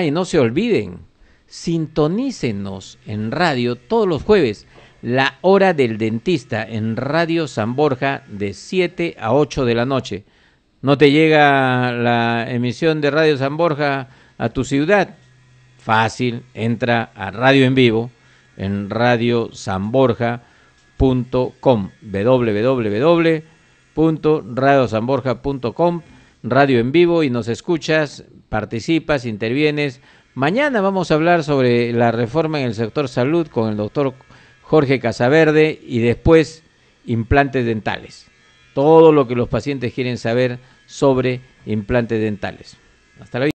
y no se olviden, sintonícenos en radio todos los jueves, la hora del dentista en Radio San Borja de 7 a 8 de la noche. ¿No te llega la emisión de Radio San Borja a tu ciudad? Fácil, entra a Radio en Vivo en radiosanborja.com, www.radiosanborja.com, Radio en Vivo y nos escuchas participas, intervienes. Mañana vamos a hablar sobre la reforma en el sector salud con el doctor Jorge Casaverde y después implantes dentales. Todo lo que los pacientes quieren saber sobre implantes dentales. Hasta la